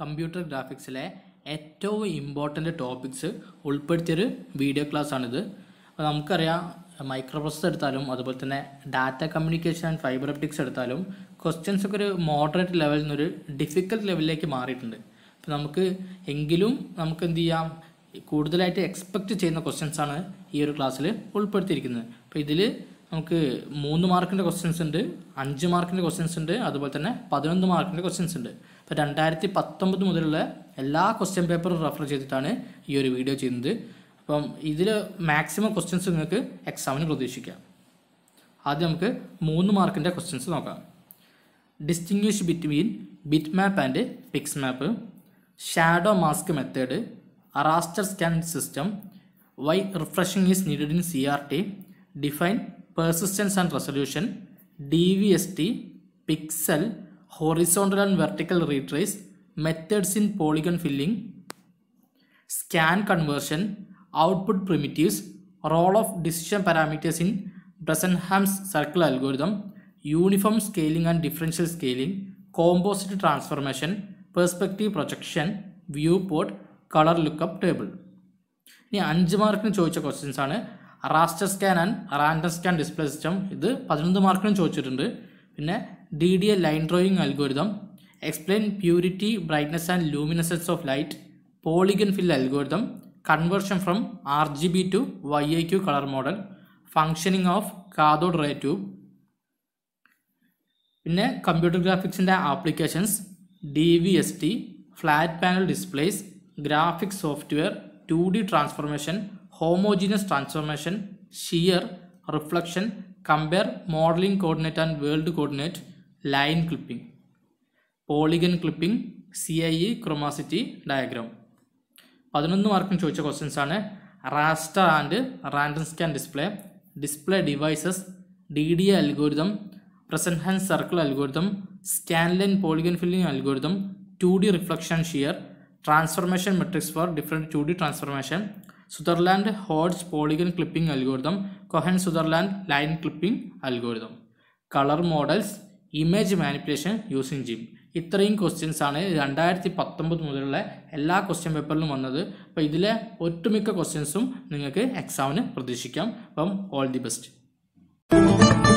computer ഗ്രാഫിക്സിലെ ഏറ്റവും important topics ഉൾപ്പെടുത്തിയൊരു വീഡിയോ ക്ലാസ്സാണിത് അപ്പോൾ നമുക്കറിയാം മൈക്രോ പ്രോസസ് എടുത്താലും അതുപോലെ തന്നെ data communication and fibre optics എടുത്താലും ക്വസ്റ്റ്യൻസ് ഒക്കെ ഒരു മോഡറേറ്റ് ലെവലിൽ നിന്നൊരു ഡിഫിക്കൽട്ട് ലെവലിലേക്ക് മാറിയിട്ടുണ്ട് അപ്പോൾ നമുക്ക് എങ്കിലും നമുക്ക് എന്ത് ചെയ്യാം കൂടുതലായിട്ട് എക്സ്പെക്റ്റ് ചെയ്യുന്ന ക്വസ്റ്റ്യൻസാണ് ഈ ഒരു ക്ലാസ്സിൽ ഉൾപ്പെടുത്തിയിരിക്കുന്നത് അപ്പോൾ ഇതിൽ നമുക്ക് മൂന്ന് മാർക്കിൻ്റെ ക്വസ്റ്റ്യൻസ് ഉണ്ട് അഞ്ച് മാർക്കിൻ്റെ ക്വസ്റ്റ്യൻസ് ഉണ്ട് അതുപോലെ തന്നെ പതിനൊന്ന് മാർക്കിൻ്റെ ക്വസ്റ്റ്യൻസ് ഉണ്ട് അപ്പോൾ രണ്ടായിരത്തി പത്തൊമ്പത് മുതലുള്ള എല്ലാ ക്വസ്റ്റ്യൻ പേപ്പറും റെഫർ ചെയ്തിട്ടാണ് ഈ ഒരു വീഡിയോ ചെയ്യുന്നത് അപ്പം ഇതിൽ മാക്സിമം ക്വസ്റ്റ്യൻസ് നിങ്ങൾക്ക് എക്സാമിന് പ്രതീക്ഷിക്കാം ആദ്യം നമുക്ക് മൂന്ന് മാർക്കിൻ്റെ ക്വസ്റ്റ്യൻസ് നോക്കാം distinguish between bit map and pix map shadow mask method raster scan system why refreshing is needed in C R T define persistence and resolution D V S T pixel horizontal and vertical retrace methods in polygon filling scan conversion output primitives role of decision parameters in Bresenham's circle algorithm uniform scaling and differential scaling composite transformation perspective projection viewport colour lookup table ഇനി അഞ്ച് മാർക്കിന് ചോദിച്ച questions ആണ് raster scan and random scan display system ഇത് പതിനൊന്ന് മാർക്കിനും ചോദിച്ചിട്ടുണ്ട് പിന്നെ D D A line drawing algorithm explain purity brightness and luminescence of light polygon fill algorithm conversion from R G B to Y A Q colour model functioning of cathode ray tube പിന്നെ computer ഗ്രാഫിക്സിൻ്റെ applications D V S T flat panel displays graphics software two D transformation homogeneous transformation shear reflection compare modelling coordinate and world coordinate line clipping polygon clipping C I E chromaticity diagram പതിനൊന്ന് മാർക്കും ചോദിച്ച questions ആണ് raster and random scan display display devices D D A algorithm Bresenham circle algorithm scanline polygon filling algorithm two D reflection shear transformation matrix for different two D transformation Sutherland ഹോഡ്സ് polygon clipping algorithm Cohen Sutherland line clipping algorithm colour models image manipulation using GIMP ഇത്രയും ക്വസ്റ്റ്യൻസ് ആണ് രണ്ടായിരത്തി പത്തൊമ്പത് മുതലുള്ള എല്ലാ question പേപ്പറിലും വന്നത് അപ്പോൾ ഇതിലെ ഒട്ടുമിക്ക ക്വസ്റ്റ്യൻസും നിങ്ങൾക്ക് എക്സാമിന് പ്രതീക്ഷിക്കാം അപ്പം ഓൾ ദി ബെസ്റ്റ്